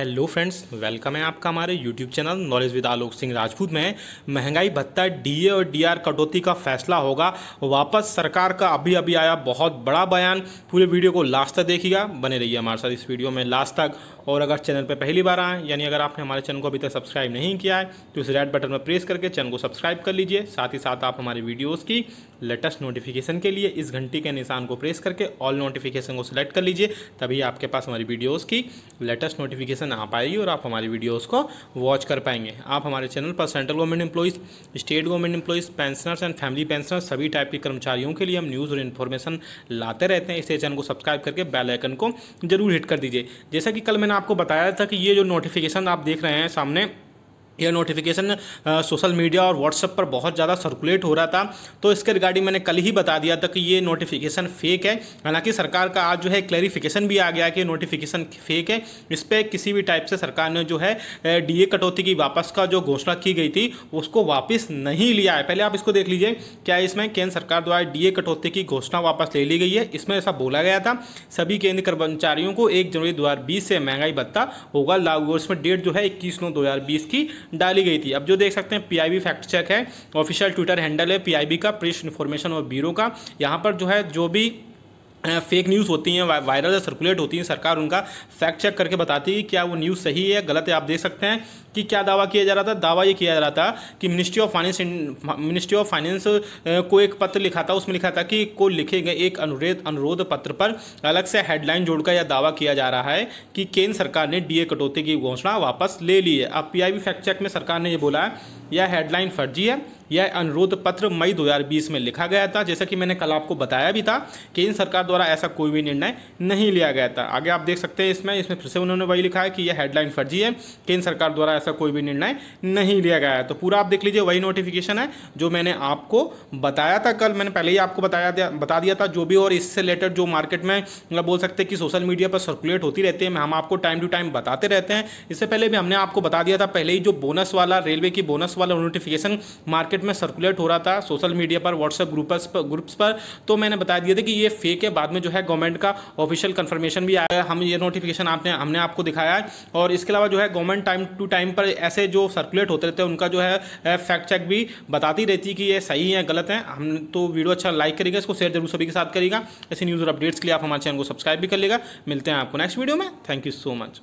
hello friends welcome है आपका हमारे YouTube channel knowledge with Alok Singh Rajput में महंगाई भत्ता डीए और डीआर कटौती का फैसला होगा वापस सरकार का अभी अभी आया बहुत बड़ा बयान पूरे वीडियो को लास्ट तक देखिएगा बने रहिए हमारे साथ इस वीडियो में लास्ट तक और अगर चैनल पर पहली बार आएँ यानी अगर आपने हमारे चैनल को अभी तक सब्सक्राइब नहीं किया है तो इस रेड बटन पर प्रेस करके चैनल को सब्सक्राइब कर लीजिए साथ ही साथ आप हमारे वीडियोज़ की लेटेस्ट नोटिफिकेशन के लिए इस घंटी के निशान को प्रेस करके ऑल नोटिफिकेशन को सिलेक्ट कर लीजिए तभी आपके पास हमारी वीडियोज़ की लेटेस्ट नोटिफिकेशन आ पाएगी और आप हमारी वीडियोज़ को वॉच कर पाएंगे आप हमारे चैनल पर central government employees state government employees pensioners and family pensioners सभी टाइप के कर्मचारियों के लिए हम न्यूज़ और इन्फॉर्मेशन लाते रहते हैं इसलिए चैनल को सब्सक्राइब करके बेलाइकन को जरूर हिट कर दीजिए जैसा कि कल मैंने आपको बताया था कि ये जो नोटिफिकेशन आप देख रहे हैं सामने यह नोटिफिकेशन सोशल मीडिया और व्हाट्सएप पर बहुत ज़्यादा सर्कुलेट हो रहा था तो इसके रिगार्डिंग मैंने कल ही बता दिया था कि ये नोटिफिकेशन फेक है हालांकि सरकार का आज जो है क्लेरिफिकेशन भी आ गया कि नोटिफिकेशन फेक है इस पर किसी भी टाइप से सरकार ने जो है डीए कटौती की वापस का जो घोषणा की गई थी उसको वापस नहीं लिया है पहले आप इसको देख लीजिए क्या इसमें केंद्र सरकार द्वारा डी कटौती की घोषणा वापस ले ली गई है इसमें ऐसा बोला गया था सभी केंद्र कर्मचारियों को एक जनवरी दो से महंगाई भत्ता होगा लागू इसमें डेट जो है इक्कीस नौ दो की डाली गई थी अब जो देख सकते हैं पीआईबी फैक्ट चेक है ऑफिशियल ट्विटर हैंडल है पीआईबी का प्रेस इन्फॉर्मेशन और ब्यूरो का यहाँ पर जो है जो भी फेक न्यूज़ होती हैं वायरल या सर्कुलेट होती हैं सरकार उनका फैक्ट चेक करके बताती है क्या वो न्यूज़ सही है गलत है आप देख सकते हैं कि क्या दावा किया जा रहा था दावा ये किया जा रहा था कि ministry of finance ministry of finance को एक पत्र लिखा था उसमें लिखा था कि को लिखे गए एक अनुरोध अनुरोध पत्र पर अलग से हेडलाइन जोड़कर यह दावा किया जा रहा है कि केंद्र सरकार ने डी कटौती की घोषणा वापस ले ली है अब पी फैक्ट चेक में सरकार ने ये बोला है यह हेडलाइन फर्जी है यह अनुरोध पत्र मई 2020 में लिखा गया था जैसा कि मैंने कल आपको बताया भी था केंद्र सरकार द्वारा ऐसा कोई भी निर्णय नहीं लिया गया था आगे आप देख सकते हैं इसमें इसमें फिर से उन्होंने वही लिखा है कि यह हेडलाइन फर्जी है केंद्र सरकार द्वारा ऐसा कोई भी निर्णय नहीं लिया गया है तो पूरा आप देख लीजिए वही नोटिफिकेशन है जो मैंने आपको बताया था कल मैंने पहले ही आपको बताया बता दिया था जो भी और इससे रिलेटेड जो मार्केट में मतलब बोल सकते हैं कि सोशल मीडिया पर सर्कुलेट होती रहती है हम आपको टाइम टू टाइम बताते रहते हैं इससे पहले भी हमने आपको बता दिया था पहले ही जो बोनस वाला रेलवे की बोनस वाला नोटिफिकेशन मार्केट मार्केट में सर्कुलेट हो रहा था सोशल मीडिया पर व्हाट्सएप ग्रुप पर ग्रुप्स पर तो मैंने बता दिया था कि ये फेक है बाद में जो है गवर्नमेंट का ऑफिशियल कन्फर्मेशन भी आया हम ये नोटिफिकेशन आपने हमने आपको दिखाया है और इसके अलावा जो है गवर्नमेंट टाइम टू टाइम पर ऐसे जो सर्कुलेट होते रहते हैं उनका जो है फैक्ट चेक भी बताती रहती है कि ये सही है गलत है हम तो वीडियो अच्छा लाइक करेगा इसको शेयर जरूर सभी के साथ करेगा ऐसी न्यूज़ और अपडेट्स के लिए आप हमारे चैनल को सब्सक्राइब भी कर लेगा मिलते हैं आपको नेक्स्ट वीडियो में थैंक यू सो मच